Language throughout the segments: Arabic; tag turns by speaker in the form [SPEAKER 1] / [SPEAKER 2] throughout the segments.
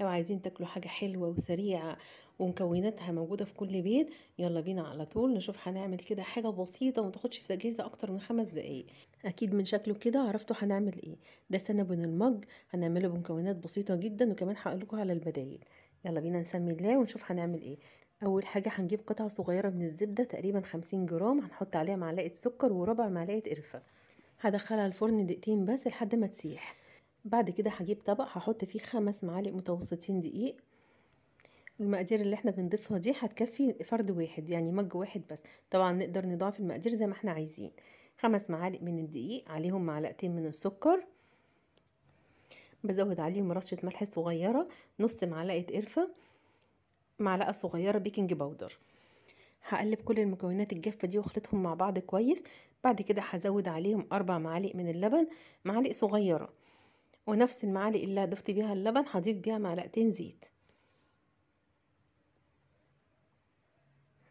[SPEAKER 1] لو عايزين تاكلوا حاجة حلوة وسريعة ومكوناتها موجودة في كل بيت يلا بينا على طول نشوف هنعمل كده حاجة بسيطة ومتاخدش في تجهيزها أكتر من خمس دقايق أكيد من شكله كده عرفتوا هنعمل إيه ده سنبن المج هنعمله بمكونات بسيطة جدا وكمان هقولكوا على البدايل يلا بينا نسمي الله ونشوف هنعمل إيه اول حاجه هنجيب قطعه صغيره من الزبده تقريبا خمسين جرام هنحط عليها معلقه سكر وربع معلقه قرفه هدخلها الفرن دقيقتين بس لحد ما تسيح بعد كده هجيب طبق هحط فيه خمس معالق متوسطين دقيق المقادير اللي احنا بنضيفها دي هتكفي فرد واحد يعني مج واحد بس طبعا نقدر نضاعف المقادير زي ما احنا عايزين خمس معالق من الدقيق عليهم معلقتين من السكر بزود عليهم رشة ملح صغيرة نص معلقة قرفة معلقة صغيرة بيكنج باودر هقلب كل المكونات الجافة دي واخلطهم مع بعض كويس بعد كده هزود عليهم أربع معالق من اللبن معالق صغيرة ونفس المعالق اللي ضفت بيها اللبن هضيف بيها معلقتين زيت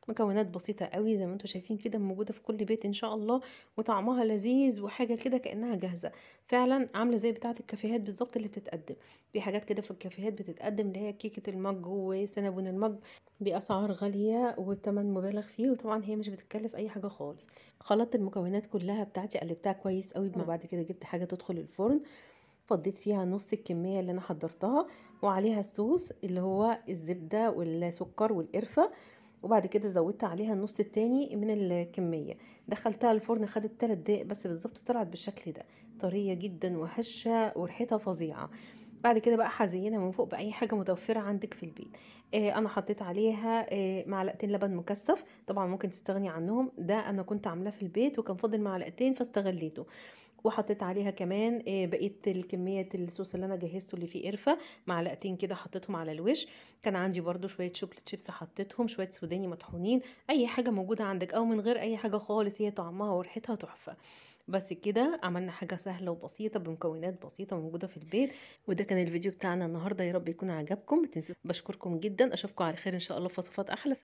[SPEAKER 1] مكونات بسيطه قوي زي ما انتم شايفين كده موجوده في كل بيت ان شاء الله وطعمها لذيذ وحاجه كده كانها جاهزه فعلا عامله زي بتاعه الكافيهات بالظبط اللي بتتقدم في حاجات كده في الكافيهات بتتقدم اللي هي كيكه المج وسنابون المج باسعار غاليه والثمن مبالغ فيه وطبعا هي مش بتتكلف اي حاجه خالص خلطت المكونات كلها بتاعتي قلبتها كويس قوي نعم. بعد كده جبت حاجه تدخل الفرن فضيت فيها نص الكمية اللي أنا حضرتها وعليها الصوص اللي هو الزبدة والسكر والقرفة وبعد كده زودت عليها النص التاني من الكمية دخلتها الفرن خدت 3 دقايق بس بالظبط طلعت بالشكل ده طرية جدا وهشة وريحتها فظيعة بعد كده بقى هزينها من فوق باي حاجه متوفره عندك في البيت آه انا حطيت عليها آه معلقتين لبن مكثف طبعا ممكن تستغني عنهم ده انا كنت عاملاه في البيت وكان فاضل معلقتين فاستغليته وحطيت عليها كمان آه، بقيه الكميه الصوص اللي انا جهزته اللي فيه قرفه معلقتين كده حطيتهم على الوش كان عندي برده شويه شوكليت شيبس حطيتهم شويه سوداني مطحونين اي حاجه موجوده عندك او من غير اي حاجه خالص هي طعمها وريحتها تحفه بس كده عملنا حاجة سهلة وبسيطة بمكونات بسيطة موجودة في البيت وده كان الفيديو بتاعنا النهاردة يا رب يكون عجبكم بشكركم جدا اشوفكم على خير ان شاء الله في وصفات احلى